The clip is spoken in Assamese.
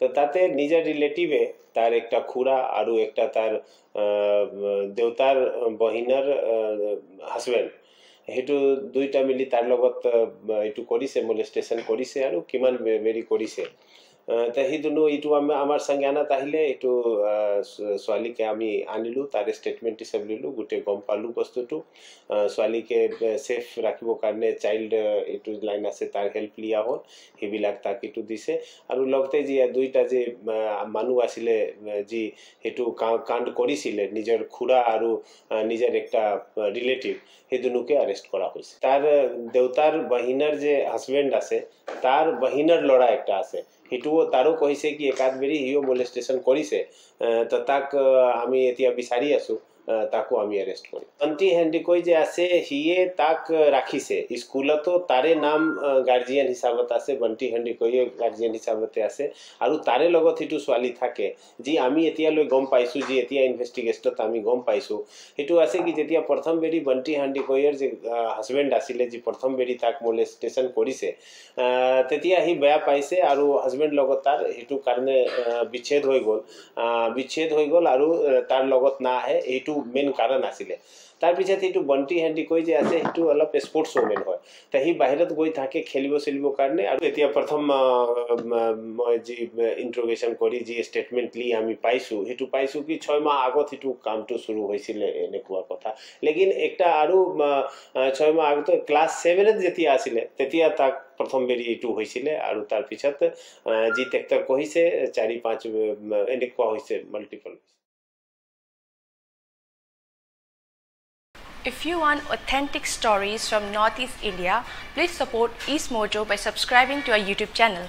তো তাতে নিজের রিলেটিভে তার একটা খুড়া আরও একটা তার দেউতার বহিনার হাজবেণ্ড সেইটো দুইটা মিলি তাৰ লগত এইটো কৰিছে মলেষ্টেশ্যন কৰিছে আৰু কিমান বেৰি কৰিছে সেই দুনো এইটো আমাৰ চাগে অনাত আহিলে এইটো ছোৱালীকে আমি আনিলোঁ তাৰে ষ্টেটমেণ্ট হিচাপে ল'লোঁ গোটেই গম পালোঁ বস্তুটো ছোৱালীকে চেফ ৰাখিবৰ কাৰণে চাইল্ড এইটো লাইন আছে তাৰ হেল্প লিয়া হ'ল সেইবিলাক তাক এইটো দিছে আৰু লগতে যি দুইটা যে মানুহ আছিলে যি সেইটো কাণ্ড কৰিছিলে নিজৰ খুড়া আৰু নিজৰ এটা ৰিলেটিভ সেই দুনুকে আৰেষ্ট কৰা হৈছে তাৰ দেউতাৰ বাহিনাৰ যে হাজবেণ্ড আছে তাৰ বাহিনাৰ ল'ৰা এটা আছে সিটোও তাৰো কৈছে কি একাতবেৰি সিও বলেষ্টেশ্যন কৰিছে তো তাক আমি এতিয়া বিচাৰি আছোঁ তাকো আমি এৰেষ্ট কৰিম অন্তি হেন্দি কই যে আছে সিয়ে তাক ৰাখিছে স্কুলতো তাৰে নাম গাৰ্জিয়ান হিচাপত আছে বন্তি হেন্দি কই গাৰ্জিয়ান হিসাবতে আছে আৰু তাৰে লগত সেইটো ছোৱালী থাকে যি আমি এতিয়ালৈ গম পাইছোঁ যি এতিয়া ইনভেস্টিগেশনত আমি গম পাইছোঁ সেইটো আছে কি যেতিয়া প্রথম বেড়ি বন্তি হেন্দি কইয়ের যে হাজবেণ্ড আছিলে যি প্রথম বেড়ি তাক মোলে কৰিছে তেতিয়া সি বেয়া পাইছে আৰু হাজবেন্ড লগত তাৰ সেইটো কাৰণে বিচ্ছেদ হৈ গল বিচ্ছেদ হৈ গল আৰু তাৰ লগত না আহে এইটু সেইটো মেইন কাৰণ আছিলে তাৰপিছত সেইটো বন্তি হেণ্টি কৈ যে আছে সেইটো অলপ স্পৰ্টছ ৱমেন হয় তে সি বাহিৰত গৈ থাকে খেলিব চেলিবৰ কাৰণে আৰু এতিয়া প্ৰথম মই যি ইণ্ট্ৰগেশ্যন কৰি যি ষ্টেটমেণ্ট লি আমি পাইছোঁ সেইটো পাইছোঁ কি ছয়মাহ আগত সেইটো কামটো চুৰু হৈছিলে এনেকুৱা কথা লেকিন এটা আৰু ছয়মাহ আগত ক্লাছ ছেভেনত যেতিয়া আছিলে তেতিয়া তাক প্ৰথম বেৰি এইটো হৈছিলে আৰু তাৰপিছত যি তেখেতক কৈছে চাৰি পাঁচ এনেকুৱা হৈছে multiple If you want authentic stories from Northeast India, please support East Mojo by subscribing to our YouTube channel.